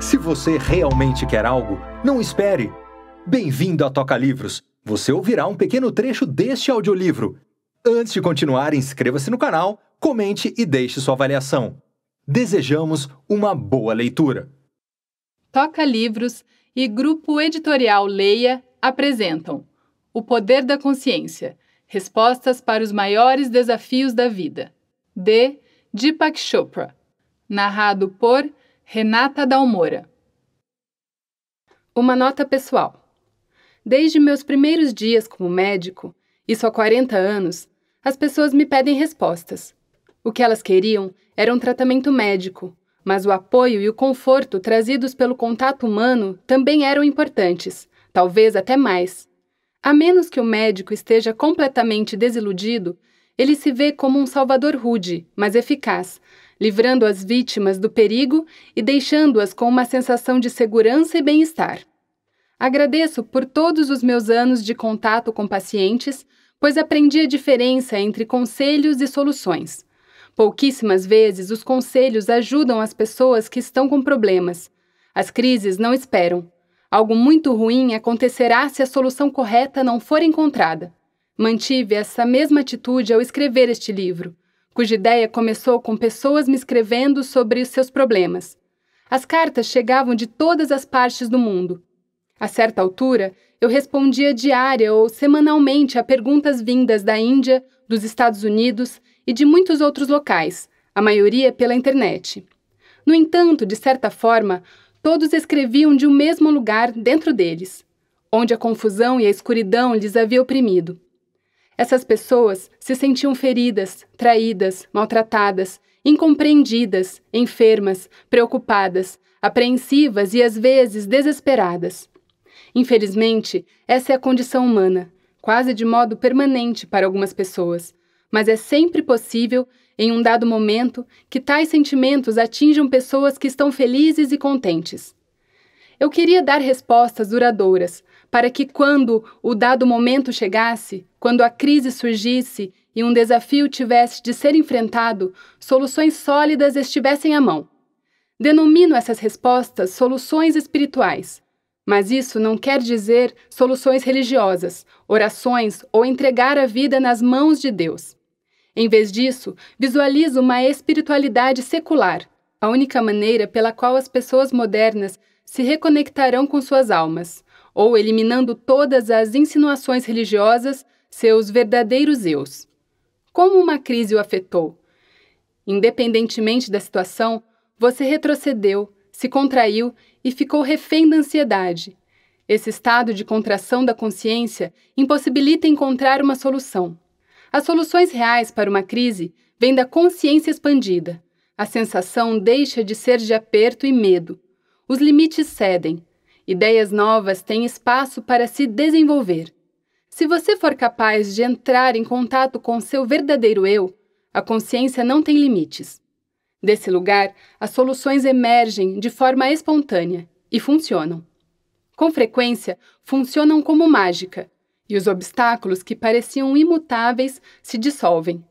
Se você realmente quer algo, não espere. Bem-vindo a Toca Livros. Você ouvirá um pequeno trecho deste audiolivro. Antes de continuar, inscreva-se no canal, comente e deixe sua avaliação. Desejamos uma boa leitura. Toca Livros e Grupo Editorial Leia apresentam O Poder da Consciência Respostas para os Maiores Desafios da Vida, de Deepak Chopra, narrado por Renata Dalmoura. Uma nota pessoal. Desde meus primeiros dias como médico, isso há 40 anos, as pessoas me pedem respostas. O que elas queriam era um tratamento médico, mas o apoio e o conforto trazidos pelo contato humano também eram importantes, talvez até mais. A menos que o médico esteja completamente desiludido ele se vê como um salvador rude, mas eficaz, livrando as vítimas do perigo e deixando-as com uma sensação de segurança e bem-estar. Agradeço por todos os meus anos de contato com pacientes, pois aprendi a diferença entre conselhos e soluções. Pouquíssimas vezes os conselhos ajudam as pessoas que estão com problemas. As crises não esperam. Algo muito ruim acontecerá se a solução correta não for encontrada. Mantive essa mesma atitude ao escrever este livro, cuja ideia começou com pessoas me escrevendo sobre os seus problemas. As cartas chegavam de todas as partes do mundo. A certa altura, eu respondia diária ou semanalmente a perguntas vindas da Índia, dos Estados Unidos e de muitos outros locais, a maioria pela internet. No entanto, de certa forma, todos escreviam de um mesmo lugar dentro deles, onde a confusão e a escuridão lhes havia oprimido. Essas pessoas se sentiam feridas, traídas, maltratadas, incompreendidas, enfermas, preocupadas, apreensivas e às vezes desesperadas. Infelizmente, essa é a condição humana, quase de modo permanente para algumas pessoas, mas é sempre possível, em um dado momento, que tais sentimentos atinjam pessoas que estão felizes e contentes. Eu queria dar respostas duradouras, para que, quando o dado momento chegasse, quando a crise surgisse e um desafio tivesse de ser enfrentado, soluções sólidas estivessem à mão. Denomino essas respostas soluções espirituais. Mas isso não quer dizer soluções religiosas, orações ou entregar a vida nas mãos de Deus. Em vez disso, visualizo uma espiritualidade secular, a única maneira pela qual as pessoas modernas se reconectarão com suas almas, ou eliminando todas as insinuações religiosas, seus verdadeiros eus. Como uma crise o afetou? Independentemente da situação, você retrocedeu, se contraiu e ficou refém da ansiedade. Esse estado de contração da consciência impossibilita encontrar uma solução. As soluções reais para uma crise vêm da consciência expandida. A sensação deixa de ser de aperto e medo. Os limites cedem. Ideias novas têm espaço para se desenvolver. Se você for capaz de entrar em contato com seu verdadeiro eu, a consciência não tem limites. Desse lugar, as soluções emergem de forma espontânea e funcionam. Com frequência, funcionam como mágica, e os obstáculos que pareciam imutáveis se dissolvem.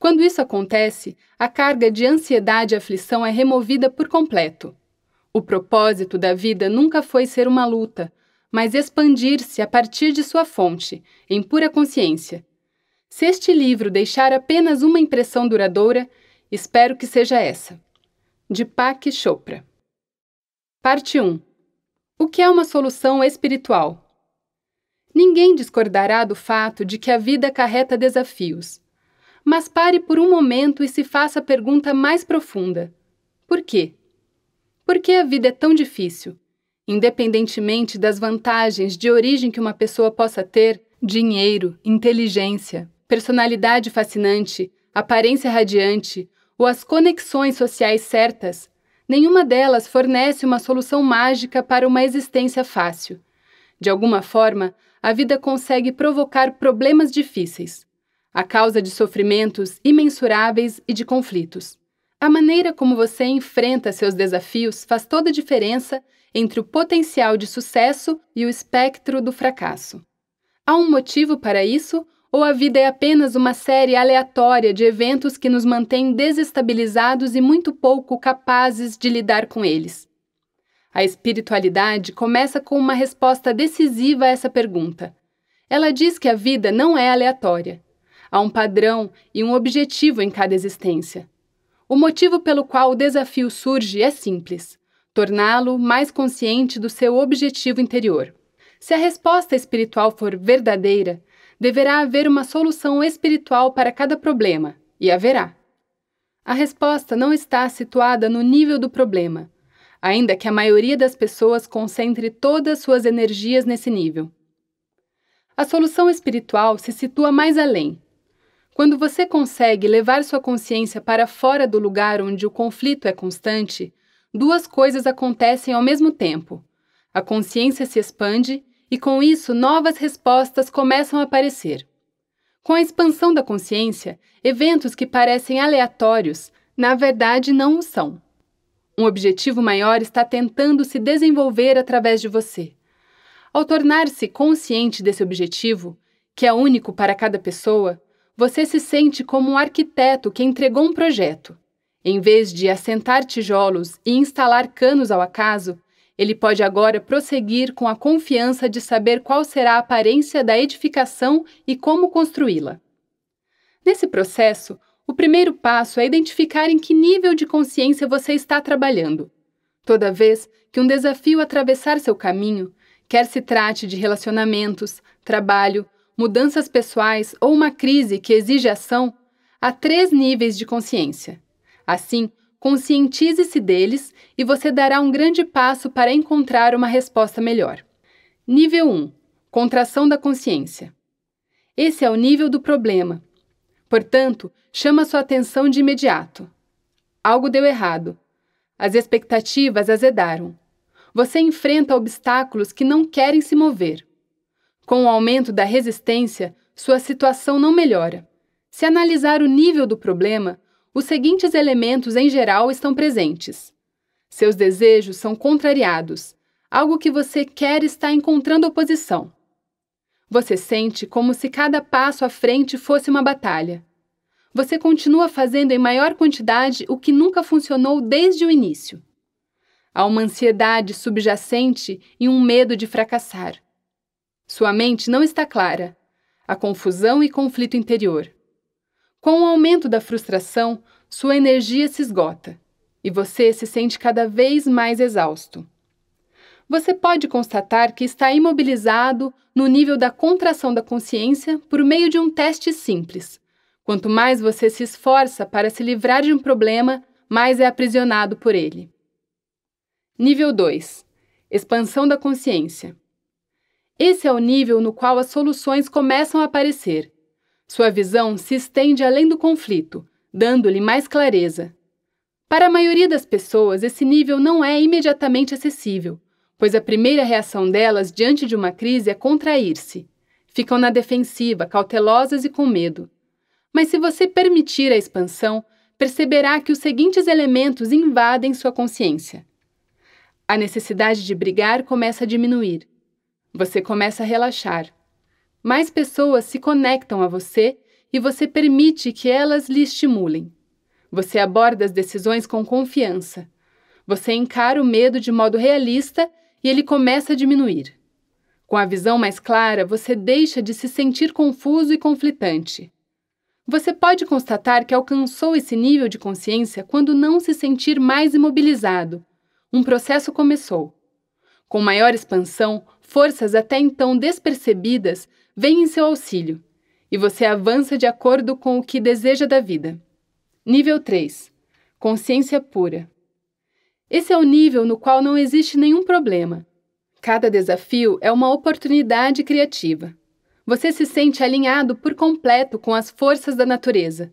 Quando isso acontece, a carga de ansiedade e aflição é removida por completo. O propósito da vida nunca foi ser uma luta, mas expandir-se a partir de sua fonte, em pura consciência. Se este livro deixar apenas uma impressão duradoura, espero que seja essa. De Pak Chopra. Parte 1. O que é uma solução espiritual? Ninguém discordará do fato de que a vida carreta desafios. Mas pare por um momento e se faça a pergunta mais profunda: por quê? Por que a vida é tão difícil? Independentemente das vantagens de origem que uma pessoa possa ter, dinheiro, inteligência, personalidade fascinante, aparência radiante ou as conexões sociais certas, nenhuma delas fornece uma solução mágica para uma existência fácil. De alguma forma, a vida consegue provocar problemas difíceis, a causa de sofrimentos imensuráveis e de conflitos. A maneira como você enfrenta seus desafios faz toda a diferença entre o potencial de sucesso e o espectro do fracasso. Há um motivo para isso ou a vida é apenas uma série aleatória de eventos que nos mantém desestabilizados e muito pouco capazes de lidar com eles? A espiritualidade começa com uma resposta decisiva a essa pergunta. Ela diz que a vida não é aleatória. Há um padrão e um objetivo em cada existência. O motivo pelo qual o desafio surge é simples: torná-lo mais consciente do seu objetivo interior. Se a resposta espiritual for verdadeira, deverá haver uma solução espiritual para cada problema, e haverá. A resposta não está situada no nível do problema, ainda que a maioria das pessoas concentre todas suas energias nesse nível. A solução espiritual se situa mais além quando você consegue levar sua consciência para fora do lugar onde o conflito é constante, duas coisas acontecem ao mesmo tempo. A consciência se expande e, com isso, novas respostas começam a aparecer. Com a expansão da consciência, eventos que parecem aleatórios, na verdade, não o são. Um objetivo maior está tentando se desenvolver através de você. Ao tornar-se consciente desse objetivo, que é único para cada pessoa, você se sente como um arquiteto que entregou um projeto. Em vez de assentar tijolos e instalar canos ao acaso, ele pode agora prosseguir com a confiança de saber qual será a aparência da edificação e como construí-la. Nesse processo, o primeiro passo é identificar em que nível de consciência você está trabalhando. Toda vez que um desafio atravessar seu caminho, quer se trate de relacionamentos, trabalho, mudanças pessoais ou uma crise que exige ação, há três níveis de consciência. Assim, conscientize-se deles e você dará um grande passo para encontrar uma resposta melhor. Nível 1 Contração da consciência. Esse é o nível do problema. Portanto, chama sua atenção de imediato. Algo deu errado. As expectativas azedaram. Você enfrenta obstáculos que não querem se mover. Com o aumento da resistência, sua situação não melhora. Se analisar o nível do problema, os seguintes elementos em geral estão presentes. Seus desejos são contrariados, algo que você quer está encontrando oposição. Você sente como se cada passo à frente fosse uma batalha. Você continua fazendo em maior quantidade o que nunca funcionou desde o início. Há uma ansiedade subjacente e um medo de fracassar. Sua mente não está clara. há confusão e conflito interior. Com o aumento da frustração, sua energia se esgota e você se sente cada vez mais exausto. Você pode constatar que está imobilizado no nível da contração da consciência por meio de um teste simples. Quanto mais você se esforça para se livrar de um problema, mais é aprisionado por ele. Nível 2 Expansão da consciência. Esse é o nível no qual as soluções começam a aparecer. Sua visão se estende além do conflito, dando-lhe mais clareza. Para a maioria das pessoas, esse nível não é imediatamente acessível, pois a primeira reação delas diante de uma crise é contrair-se. Ficam na defensiva, cautelosas e com medo. Mas se você permitir a expansão, perceberá que os seguintes elementos invadem sua consciência. A necessidade de brigar começa a diminuir você começa a relaxar. Mais pessoas se conectam a você e você permite que elas lhe estimulem. Você aborda as decisões com confiança. Você encara o medo de modo realista e ele começa a diminuir. Com a visão mais clara, você deixa de se sentir confuso e conflitante. Você pode constatar que alcançou esse nível de consciência quando não se sentir mais imobilizado. Um processo começou. Com maior expansão, forças até então despercebidas vêm em seu auxílio, e você avança de acordo com o que deseja da vida. Nível 3 Consciência pura. Esse é o nível no qual não existe nenhum problema. Cada desafio é uma oportunidade criativa. Você se sente alinhado por completo com as forças da natureza.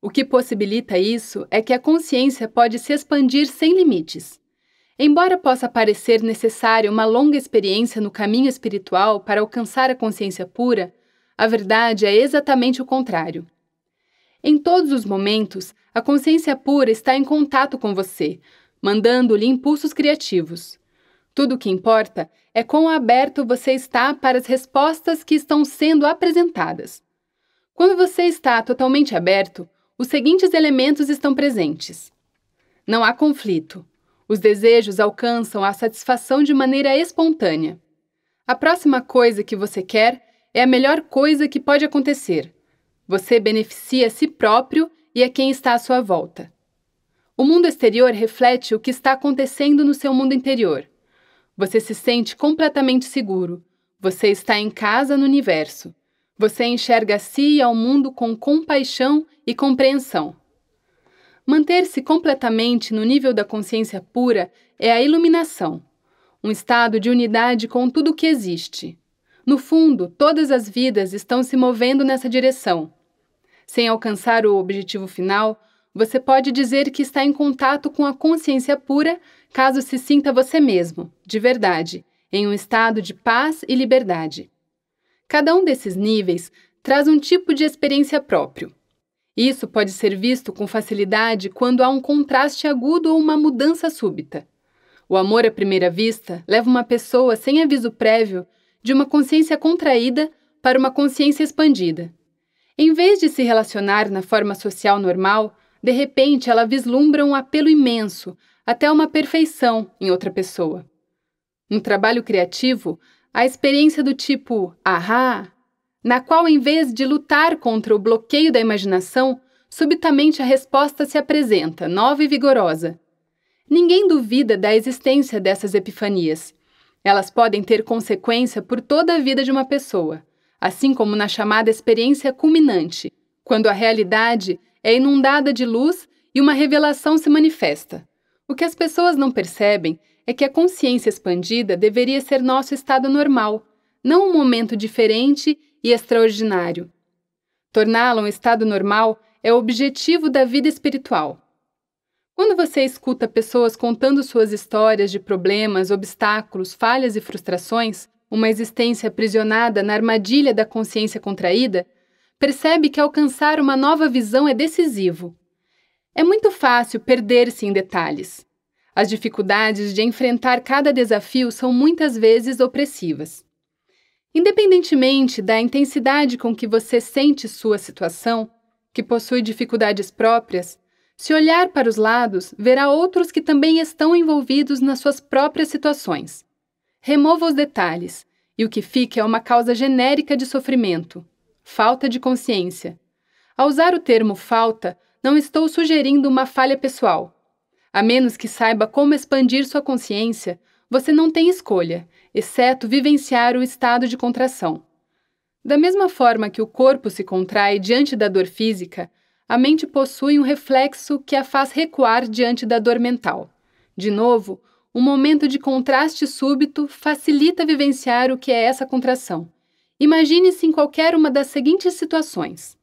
O que possibilita isso é que a consciência pode se expandir sem limites. Embora possa parecer necessária uma longa experiência no caminho espiritual para alcançar a consciência pura, a verdade é exatamente o contrário. Em todos os momentos, a consciência pura está em contato com você, mandando-lhe impulsos criativos. Tudo o que importa é quão aberto você está para as respostas que estão sendo apresentadas. Quando você está totalmente aberto, os seguintes elementos estão presentes: não há conflito os desejos alcançam a satisfação de maneira espontânea. A próxima coisa que você quer é a melhor coisa que pode acontecer. Você beneficia a si próprio e a quem está à sua volta. O mundo exterior reflete o que está acontecendo no seu mundo interior. Você se sente completamente seguro. Você está em casa no universo. Você enxerga a si e ao mundo com compaixão e compreensão. Manter-se completamente no nível da consciência pura é a iluminação, um estado de unidade com tudo o que existe. No fundo, todas as vidas estão se movendo nessa direção. Sem alcançar o objetivo final, você pode dizer que está em contato com a consciência pura caso se sinta você mesmo, de verdade, em um estado de paz e liberdade. Cada um desses níveis traz um tipo de experiência próprio. Isso pode ser visto com facilidade quando há um contraste agudo ou uma mudança súbita. O amor à primeira vista leva uma pessoa sem aviso prévio de uma consciência contraída para uma consciência expandida. Em vez de se relacionar na forma social normal, de repente ela vislumbra um apelo imenso, até uma perfeição em outra pessoa. No trabalho criativo, a experiência do tipo ahá, na qual, em vez de lutar contra o bloqueio da imaginação, subitamente a resposta se apresenta, nova e vigorosa. Ninguém duvida da existência dessas epifanias. Elas podem ter consequência por toda a vida de uma pessoa, assim como na chamada experiência culminante, quando a realidade é inundada de luz e uma revelação se manifesta. O que as pessoas não percebem é que a consciência expandida deveria ser nosso estado normal, não um momento diferente e extraordinário. Torná-lo um estado normal é o objetivo da vida espiritual. Quando você escuta pessoas contando suas histórias de problemas, obstáculos, falhas e frustrações, uma existência aprisionada na armadilha da consciência contraída, percebe que alcançar uma nova visão é decisivo. É muito fácil perder-se em detalhes. As dificuldades de enfrentar cada desafio são muitas vezes opressivas. Independentemente da intensidade com que você sente sua situação, que possui dificuldades próprias, se olhar para os lados, verá outros que também estão envolvidos nas suas próprias situações. Remova os detalhes, e o que fica é uma causa genérica de sofrimento falta de consciência. Ao usar o termo falta, não estou sugerindo uma falha pessoal. A menos que saiba como expandir sua consciência, você não tem escolha, exceto vivenciar o estado de contração. Da mesma forma que o corpo se contrai diante da dor física, a mente possui um reflexo que a faz recuar diante da dor mental. De novo, um momento de contraste súbito facilita vivenciar o que é essa contração. Imagine-se em qualquer uma das seguintes situações.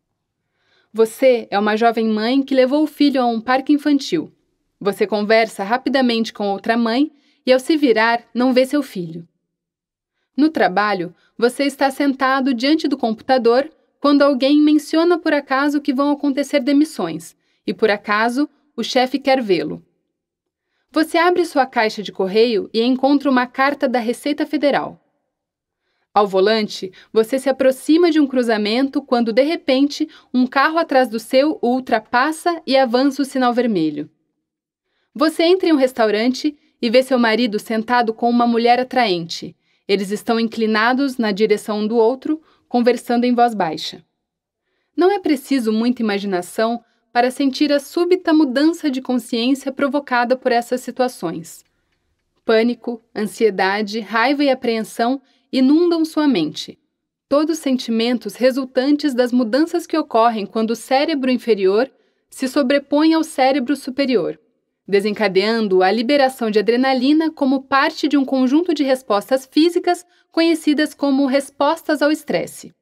Você é uma jovem mãe que levou o filho a um parque infantil. Você conversa rapidamente com outra mãe e, ao se virar, não vê seu filho. No trabalho, você está sentado diante do computador quando alguém menciona por acaso que vão acontecer demissões e, por acaso, o chefe quer vê-lo. Você abre sua caixa de correio e encontra uma carta da Receita Federal. Ao volante, você se aproxima de um cruzamento quando, de repente, um carro atrás do seu ultrapassa e avança o sinal vermelho. Você entra em um restaurante e vê seu marido sentado com uma mulher atraente. Eles estão inclinados na direção um do outro, conversando em voz baixa. Não é preciso muita imaginação para sentir a súbita mudança de consciência provocada por essas situações. Pânico, ansiedade, raiva e apreensão inundam sua mente. Todos sentimentos resultantes das mudanças que ocorrem quando o cérebro inferior se sobrepõe ao cérebro superior desencadeando a liberação de adrenalina como parte de um conjunto de respostas físicas conhecidas como respostas ao estresse.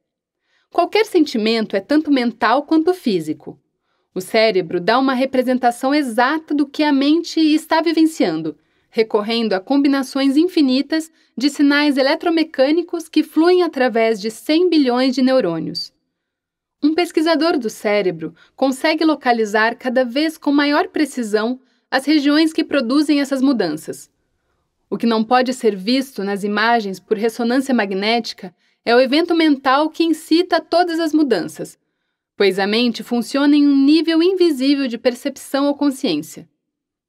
Qualquer sentimento é tanto mental quanto físico. O cérebro dá uma representação exata do que a mente está vivenciando, recorrendo a combinações infinitas de sinais eletromecânicos que fluem através de 100 bilhões de neurônios. Um pesquisador do cérebro consegue localizar cada vez com maior precisão as regiões que produzem essas mudanças. O que não pode ser visto nas imagens por ressonância magnética é o evento mental que incita todas as mudanças, pois a mente funciona em um nível invisível de percepção ou consciência.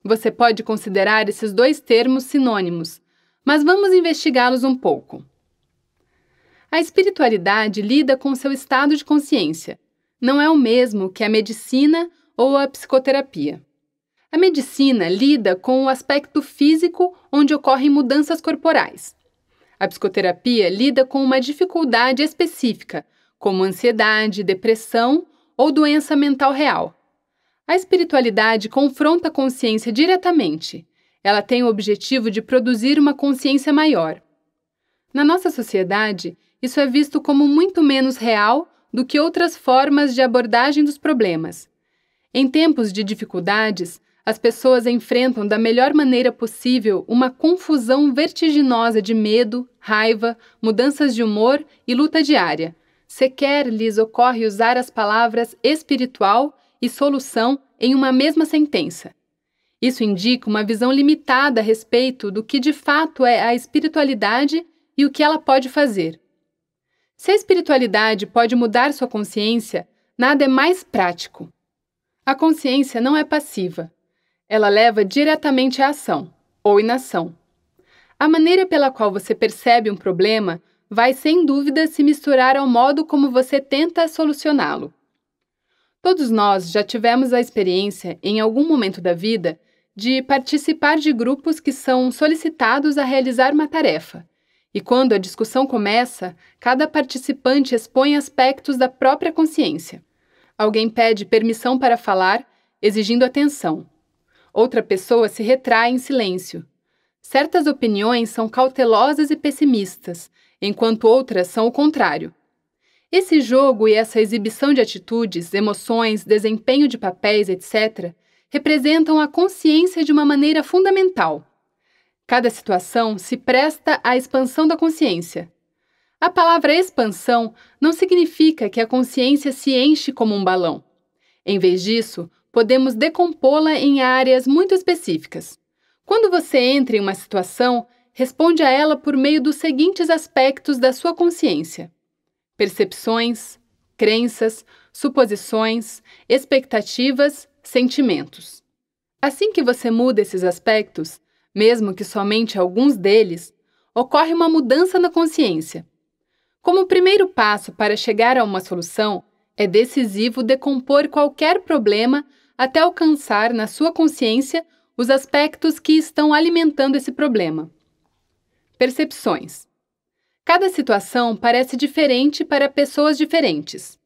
Você pode considerar esses dois termos sinônimos, mas vamos investigá-los um pouco. A espiritualidade lida com seu estado de consciência. Não é o mesmo que a medicina ou a psicoterapia. A medicina lida com o aspecto físico, onde ocorrem mudanças corporais. A psicoterapia lida com uma dificuldade específica, como ansiedade, depressão ou doença mental real. A espiritualidade confronta a consciência diretamente. Ela tem o objetivo de produzir uma consciência maior. Na nossa sociedade, isso é visto como muito menos real do que outras formas de abordagem dos problemas. Em tempos de dificuldades, as pessoas enfrentam da melhor maneira possível uma confusão vertiginosa de medo, raiva, mudanças de humor e luta diária. Sequer lhes ocorre usar as palavras espiritual e solução em uma mesma sentença. Isso indica uma visão limitada a respeito do que de fato é a espiritualidade e o que ela pode fazer. Se a espiritualidade pode mudar sua consciência, nada é mais prático. A consciência não é passiva. Ela leva diretamente à ação, ou inação. A maneira pela qual você percebe um problema vai sem dúvida se misturar ao modo como você tenta solucioná-lo. Todos nós já tivemos a experiência, em algum momento da vida, de participar de grupos que são solicitados a realizar uma tarefa. E quando a discussão começa, cada participante expõe aspectos da própria consciência. Alguém pede permissão para falar, exigindo atenção. Outra pessoa se retrai em silêncio. Certas opiniões são cautelosas e pessimistas, enquanto outras são o contrário. Esse jogo e essa exibição de atitudes, emoções, desempenho de papéis, etc., representam a consciência de uma maneira fundamental. Cada situação se presta à expansão da consciência. A palavra expansão não significa que a consciência se enche como um balão. Em vez disso, podemos decompô-la em áreas muito específicas. Quando você entra em uma situação, responde a ela por meio dos seguintes aspectos da sua consciência: percepções, crenças, suposições, expectativas, sentimentos. Assim que você muda esses aspectos, mesmo que somente alguns deles, ocorre uma mudança na consciência. Como primeiro passo para chegar a uma solução, é decisivo decompor qualquer problema até alcançar na sua consciência os aspectos que estão alimentando esse problema. Percepções. Cada situação parece diferente para pessoas diferentes.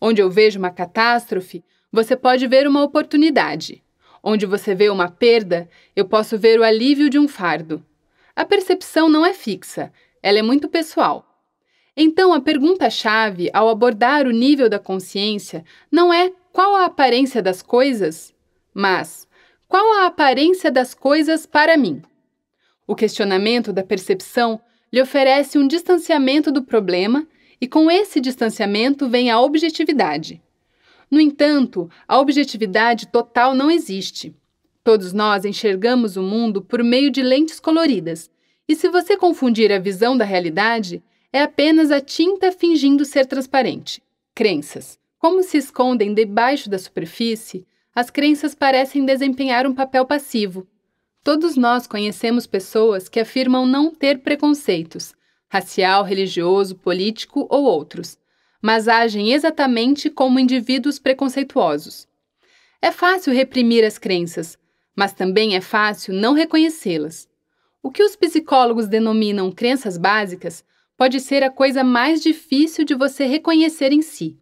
Onde eu vejo uma catástrofe, você pode ver uma oportunidade. Onde você vê uma perda, eu posso ver o alívio de um fardo. A percepção não é fixa, ela é muito pessoal. Então, a pergunta-chave ao abordar o nível da consciência não é qual a aparência das coisas, mas qual a aparência das coisas para mim? O questionamento da percepção lhe oferece um distanciamento do problema e com esse distanciamento vem a objetividade. No entanto, a objetividade total não existe. Todos nós enxergamos o mundo por meio de lentes coloridas, e se você confundir a visão da realidade, é apenas a tinta fingindo ser transparente. Crenças. Como se escondem debaixo da superfície, as crenças parecem desempenhar um papel passivo. Todos nós conhecemos pessoas que afirmam não ter preconceitos, racial, religioso, político ou outros, mas agem exatamente como indivíduos preconceituosos. É fácil reprimir as crenças, mas também é fácil não reconhecê-las. O que os psicólogos denominam crenças básicas pode ser a coisa mais difícil de você reconhecer em si.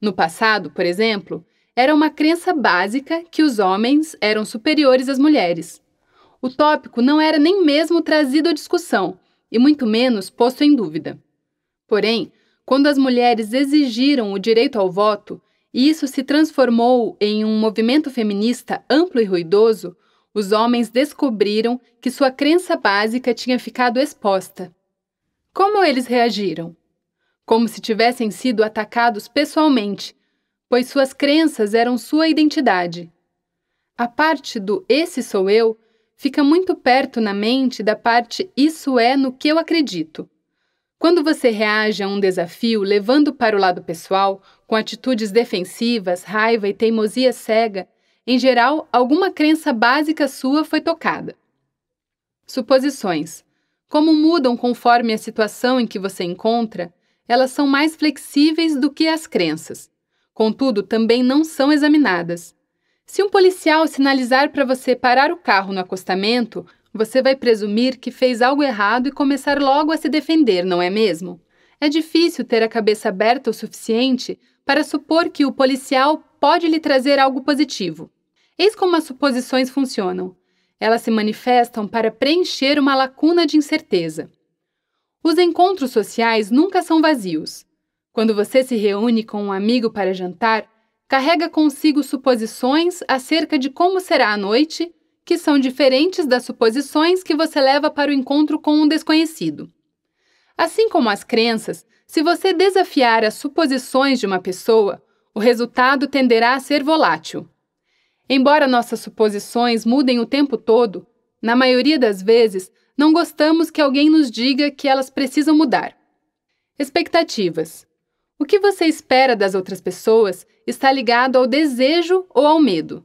No passado, por exemplo, era uma crença básica que os homens eram superiores às mulheres. O tópico não era nem mesmo trazido à discussão, e muito menos posto em dúvida. Porém, quando as mulheres exigiram o direito ao voto, e isso se transformou em um movimento feminista amplo e ruidoso, os homens descobriram que sua crença básica tinha ficado exposta. Como eles reagiram? como se tivessem sido atacados pessoalmente, pois suas crenças eram sua identidade. A parte do esse sou eu fica muito perto na mente da parte isso é no que eu acredito. Quando você reage a um desafio levando para o lado pessoal, com atitudes defensivas, raiva e teimosia cega, em geral, alguma crença básica sua foi tocada. Suposições. Como mudam conforme a situação em que você encontra, elas são mais flexíveis do que as crenças. Contudo, também não são examinadas. Se um policial sinalizar para você parar o carro no acostamento, você vai presumir que fez algo errado e começar logo a se defender, não é mesmo? É difícil ter a cabeça aberta o suficiente para supor que o policial pode lhe trazer algo positivo. Eis como as suposições funcionam. Elas se manifestam para preencher uma lacuna de incerteza. Os encontros sociais nunca são vazios. Quando você se reúne com um amigo para jantar, carrega consigo suposições acerca de como será a noite, que são diferentes das suposições que você leva para o encontro com um desconhecido. Assim como as crenças, se você desafiar as suposições de uma pessoa, o resultado tenderá a ser volátil. Embora nossas suposições mudem o tempo todo, na maioria das vezes não gostamos que alguém nos diga que elas precisam mudar. Expectativas. O que você espera das outras pessoas está ligado ao desejo ou ao medo.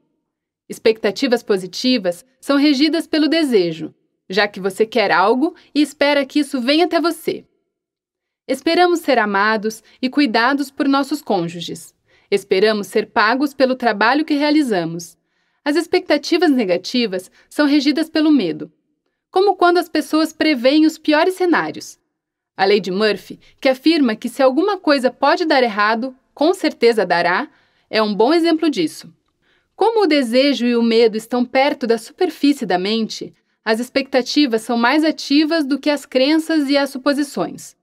Expectativas positivas são regidas pelo desejo, já que você quer algo e espera que isso venha até você. Esperamos ser amados e cuidados por nossos cônjuges. Esperamos ser pagos pelo trabalho que realizamos. As expectativas negativas são regidas pelo medo, como quando as pessoas preveem os piores cenários. A lei de Murphy, que afirma que se alguma coisa pode dar errado, com certeza dará, é um bom exemplo disso. Como o desejo e o medo estão perto da superfície da mente, as expectativas são mais ativas do que as crenças e as suposições.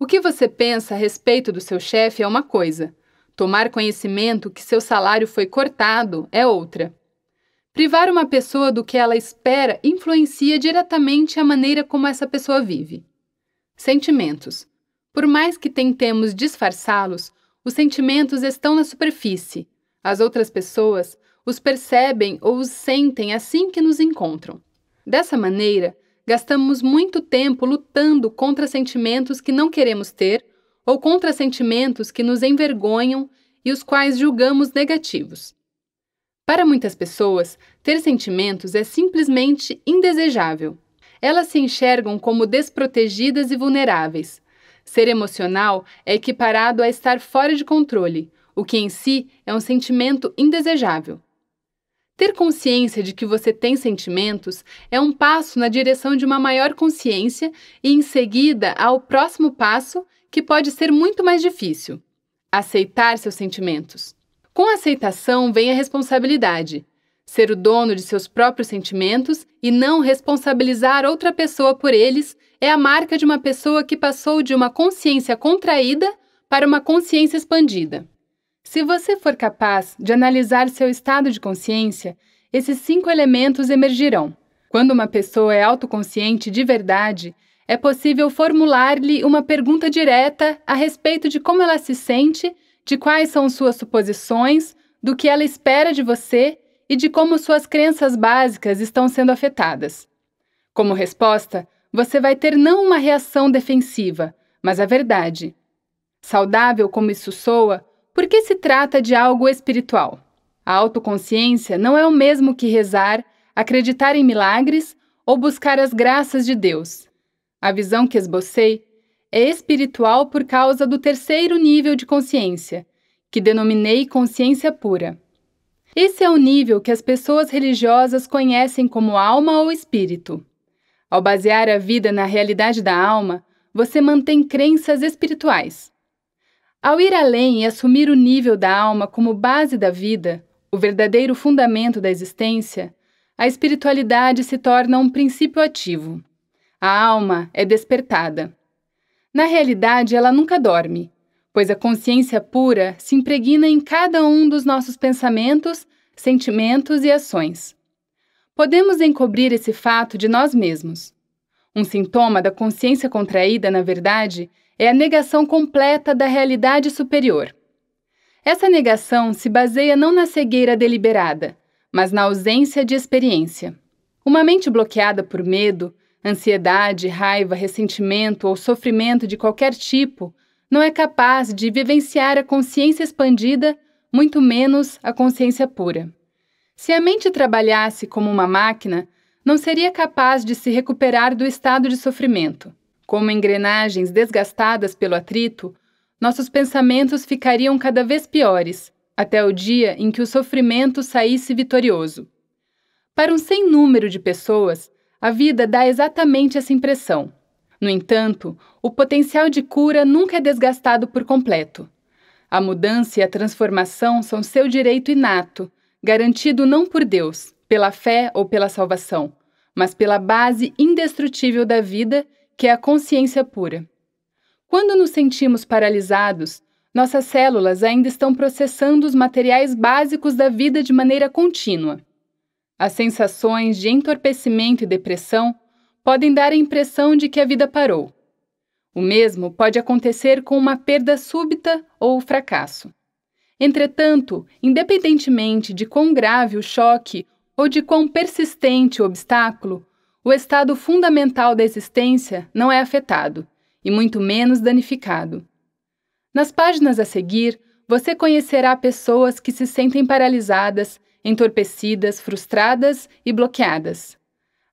O que você pensa a respeito do seu chefe é uma coisa, tomar conhecimento que seu salário foi cortado é outra. Privar uma pessoa do que ela espera influencia diretamente a maneira como essa pessoa vive. Sentimentos. Por mais que tentemos disfarçá-los, os sentimentos estão na superfície. As outras pessoas os percebem ou os sentem assim que nos encontram. Dessa maneira, gastamos muito tempo lutando contra sentimentos que não queremos ter ou contra sentimentos que nos envergonham e os quais julgamos negativos. Para muitas pessoas, ter sentimentos é simplesmente indesejável. Elas se enxergam como desprotegidas e vulneráveis. Ser emocional é equiparado a estar fora de controle, o que em si é um sentimento indesejável. Ter consciência de que você tem sentimentos é um passo na direção de uma maior consciência e, em seguida, ao próximo passo, que pode ser muito mais difícil: aceitar seus sentimentos. Com a aceitação vem a responsabilidade. Ser o dono de seus próprios sentimentos e não responsabilizar outra pessoa por eles é a marca de uma pessoa que passou de uma consciência contraída para uma consciência expandida. Se você for capaz de analisar seu estado de consciência, esses cinco elementos emergirão. Quando uma pessoa é autoconsciente de verdade, é possível formular-lhe uma pergunta direta a respeito de como ela se sente de quais são suas suposições, do que ela espera de você e de como suas crenças básicas estão sendo afetadas. Como resposta, você vai ter não uma reação defensiva, mas a verdade. Saudável como isso soa, porque se trata de algo espiritual. A autoconsciência não é o mesmo que rezar, acreditar em milagres ou buscar as graças de Deus. A visão que esbocei é espiritual por causa do terceiro nível de consciência, que denominei consciência pura. Esse é o nível que as pessoas religiosas conhecem como alma ou espírito. Ao basear a vida na realidade da alma, você mantém crenças espirituais. Ao ir além e assumir o nível da alma como base da vida, o verdadeiro fundamento da existência, a espiritualidade se torna um princípio ativo. A alma é despertada. Na realidade, ela nunca dorme, pois a consciência pura se impregna em cada um dos nossos pensamentos, sentimentos e ações. Podemos encobrir esse fato de nós mesmos. Um sintoma da consciência contraída, na verdade, é a negação completa da realidade superior. Essa negação se baseia não na cegueira deliberada, mas na ausência de experiência. Uma mente bloqueada por medo Ansiedade, raiva, ressentimento ou sofrimento de qualquer tipo não é capaz de vivenciar a consciência expandida, muito menos a consciência pura. Se a mente trabalhasse como uma máquina, não seria capaz de se recuperar do estado de sofrimento. Como engrenagens desgastadas pelo atrito, nossos pensamentos ficariam cada vez piores, até o dia em que o sofrimento saísse vitorioso. Para um sem número de pessoas, a vida dá exatamente essa impressão. No entanto, o potencial de cura nunca é desgastado por completo. A mudança e a transformação são seu direito inato, garantido não por Deus, pela fé ou pela salvação, mas pela base indestrutível da vida, que é a consciência pura. Quando nos sentimos paralisados, nossas células ainda estão processando os materiais básicos da vida de maneira contínua. As sensações de entorpecimento e depressão podem dar a impressão de que a vida parou. O mesmo pode acontecer com uma perda súbita ou fracasso. Entretanto, independentemente de quão grave o choque ou de quão persistente o obstáculo, o estado fundamental da existência não é afetado e muito menos danificado. Nas páginas a seguir, você conhecerá pessoas que se sentem paralisadas entorpecidas, frustradas e bloqueadas.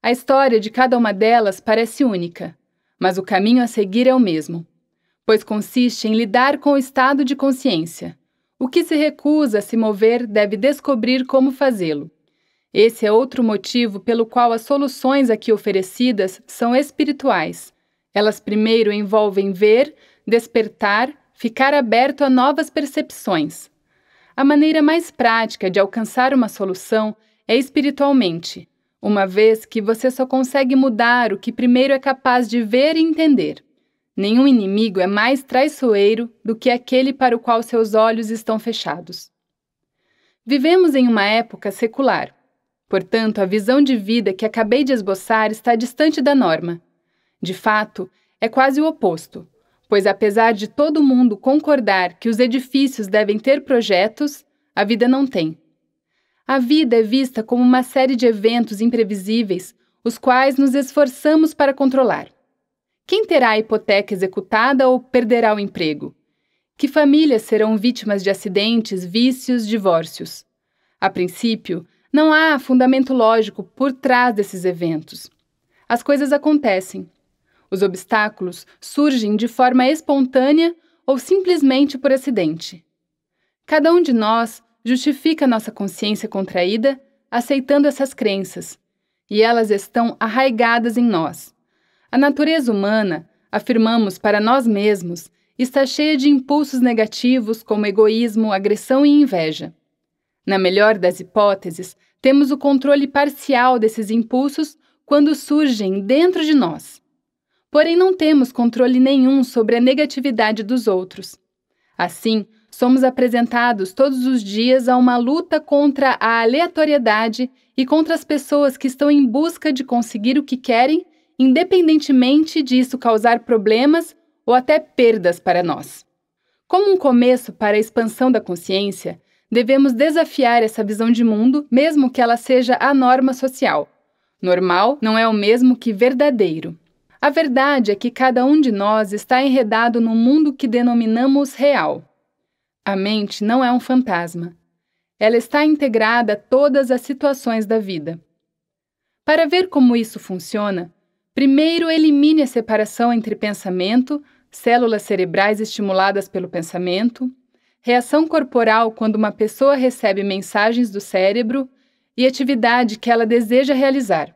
A história de cada uma delas parece única, mas o caminho a seguir é o mesmo, pois consiste em lidar com o estado de consciência. O que se recusa a se mover deve descobrir como fazê-lo. Esse é outro motivo pelo qual as soluções aqui oferecidas são espirituais. Elas primeiro envolvem ver, despertar, ficar aberto a novas percepções, a maneira mais prática de alcançar uma solução é espiritualmente, uma vez que você só consegue mudar o que primeiro é capaz de ver e entender. Nenhum inimigo é mais traiçoeiro do que aquele para o qual seus olhos estão fechados. Vivemos em uma época secular. Portanto, a visão de vida que acabei de esboçar está distante da norma. De fato, é quase o oposto pois apesar de todo mundo concordar que os edifícios devem ter projetos, a vida não tem. A vida é vista como uma série de eventos imprevisíveis, os quais nos esforçamos para controlar. Quem terá a hipoteca executada ou perderá o emprego? Que famílias serão vítimas de acidentes, vícios, divórcios? A princípio, não há fundamento lógico por trás desses eventos. As coisas acontecem, os obstáculos surgem de forma espontânea ou simplesmente por acidente. Cada um de nós justifica nossa consciência contraída aceitando essas crenças, e elas estão arraigadas em nós. A natureza humana, afirmamos para nós mesmos, está cheia de impulsos negativos como egoísmo, agressão e inveja. Na melhor das hipóteses, temos o controle parcial desses impulsos quando surgem dentro de nós. Porém, não temos controle nenhum sobre a negatividade dos outros. Assim, somos apresentados todos os dias a uma luta contra a aleatoriedade e contra as pessoas que estão em busca de conseguir o que querem, independentemente disso causar problemas ou até perdas para nós. Como um começo para a expansão da consciência, devemos desafiar essa visão de mundo, mesmo que ela seja a norma social. Normal não é o mesmo que verdadeiro. A verdade é que cada um de nós está enredado no mundo que denominamos real. A mente não é um fantasma. Ela está integrada a todas as situações da vida. Para ver como isso funciona, primeiro elimine a separação entre pensamento, células cerebrais estimuladas pelo pensamento, reação corporal quando uma pessoa recebe mensagens do cérebro e atividade que ela deseja realizar.